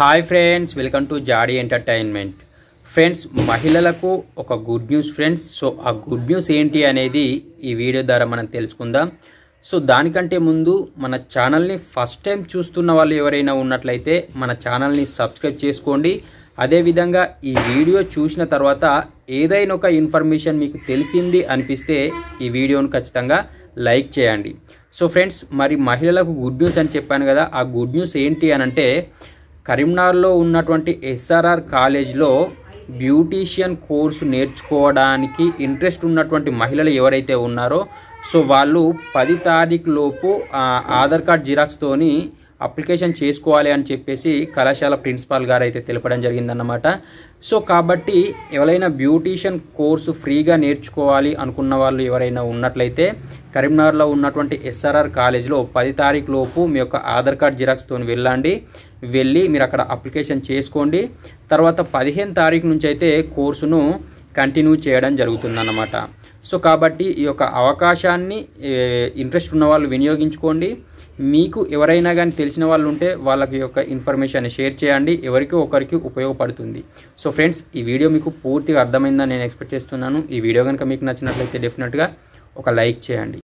hi friends welcome to జాడీ entertainment friends మహిళలకు ఒక గుడ్ న్యూస్ ఫ్రెండ్స్ సో ఆ గుడ్ న్యూస్ ఏంటి అనేది ఈ వీడియో ద్వారా మనం తెలుసుకుందాం సో దానికంటే ముందు మన ఛానల్ని ఫస్ట్ టైం చూస్తున్న వాళ్ళు ఎవరైనా ఉన్నట్లయితే మన ఛానల్ని సబ్స్క్రైబ్ చేసుకోండి అదేవిధంగా ఈ వీడియో చూసిన తర్వాత ఏదైనా ఒక ఇన్ఫర్మేషన్ మీకు తెలిసింది అనిపిస్తే ఈ వీడియోను ఖచ్చితంగా లైక్ చేయండి సో ఫ్రెండ్స్ మరి మహిళలకు గుడ్ న్యూస్ అని చెప్పాను కదా ఆ గుడ్ న్యూస్ ఏంటి అనంటే కరీంనగర్లో ఉన్నటువంటి ఎస్ఆర్ఆర్ కాలేజ్లో బ్యూటీషియన్ కోర్సు నేర్చుకోవడానికి ఇంట్రెస్ట్ ఉన్నటువంటి మహిళలు ఎవరైతే ఉన్నారో సో వాళ్ళు పది తారీఖు లోపు ఆధార్ కార్డ్ జిరాక్స్తోని అప్లికేషన్ చేసుకోవాలి అని చెప్పేసి కళాశాల ప్రిన్సిపాల్ గారు అయితే తెలపడం జరిగిందన్నమాట సో కాబట్టి ఎవరైనా బ్యూటీషియన్ కోర్సు ఫ్రీగా నేర్చుకోవాలి అనుకున్న వాళ్ళు ఎవరైనా ఉన్నట్లయితే కరీంనగర్లో ఉన్నటువంటి ఎస్ఆర్ఆర్ కాలేజీలో పది తారీఖు లోపు మీ యొక్క ఆధార్ కార్డ్ జిరాక్స్తో వెళ్ళండి వెళ్ళి మీరు అక్కడ అప్లికేషన్ చేసుకోండి తర్వాత పదిహేను తారీఖు నుంచి అయితే కోర్సును కంటిన్యూ చేయడం జరుగుతుందన్నమాట సో కాబట్టి ఈ యొక్క అవకాశాన్ని ఇంట్రెస్ట్ ఉన్న వాళ్ళు వినియోగించుకోండి మీకు ఎవరైనా కానీ తెలిసిన వాళ్ళు ఉంటే వాళ్ళకి యొక్క ఇన్ఫర్మేషన్ షేర్ చేయండి ఎవరికి ఒకరికి ఉపయోగపడుతుంది సో ఫ్రెండ్స్ ఈ వీడియో మీకు పూర్తిగా అర్థమైందని నేను ఎక్స్పెక్ట్ చేస్తున్నాను ఈ వీడియో కనుక మీకు నచ్చినట్లయితే డెఫినెట్గా ఒక లైక్ చేయండి